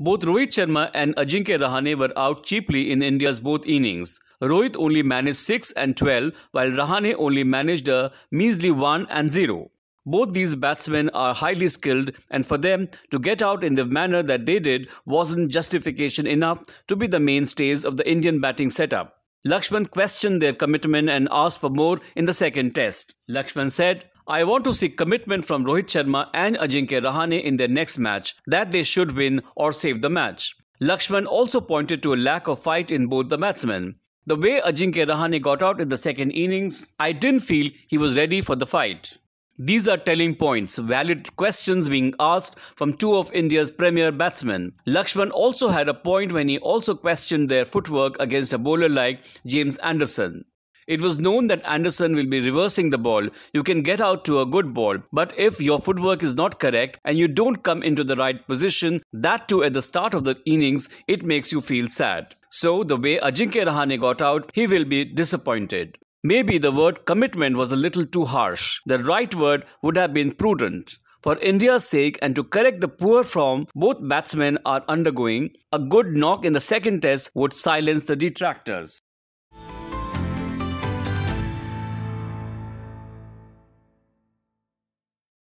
Both Rohit Sharma and Ajinkya Rahane were out cheaply in India's both innings. Rohit only managed 6 and 12 while Rahane only managed a measly 1 and 0. Both these batsmen are highly skilled, and for them to get out in the manner that they did wasn't justification enough to be the mainstays of the Indian batting setup. Lakshman questioned their commitment and asked for more in the second test. Lakshman said, I want to see commitment from Rohit Sharma and Ajinkya Rahane in their next match that they should win or save the match. Lakshman also pointed to a lack of fight in both the batsmen. The way Ajinkya Rahane got out in the second innings, I didn't feel he was ready for the fight. These are telling points, valid questions being asked from two of India's premier batsmen. Lakshman also had a point when he also questioned their footwork against a bowler like James Anderson. It was known that Anderson will be reversing the ball. You can get out to a good ball, but if your footwork is not correct and you don't come into the right position, that too at the start of the innings, it makes you feel sad. So, the way Ajinkya Rahane got out, he will be disappointed. Maybe the word commitment was a little too harsh. The right word would have been prudent. For India's sake and to correct the poor form both batsmen are undergoing, a good knock in the second test would silence the detractors.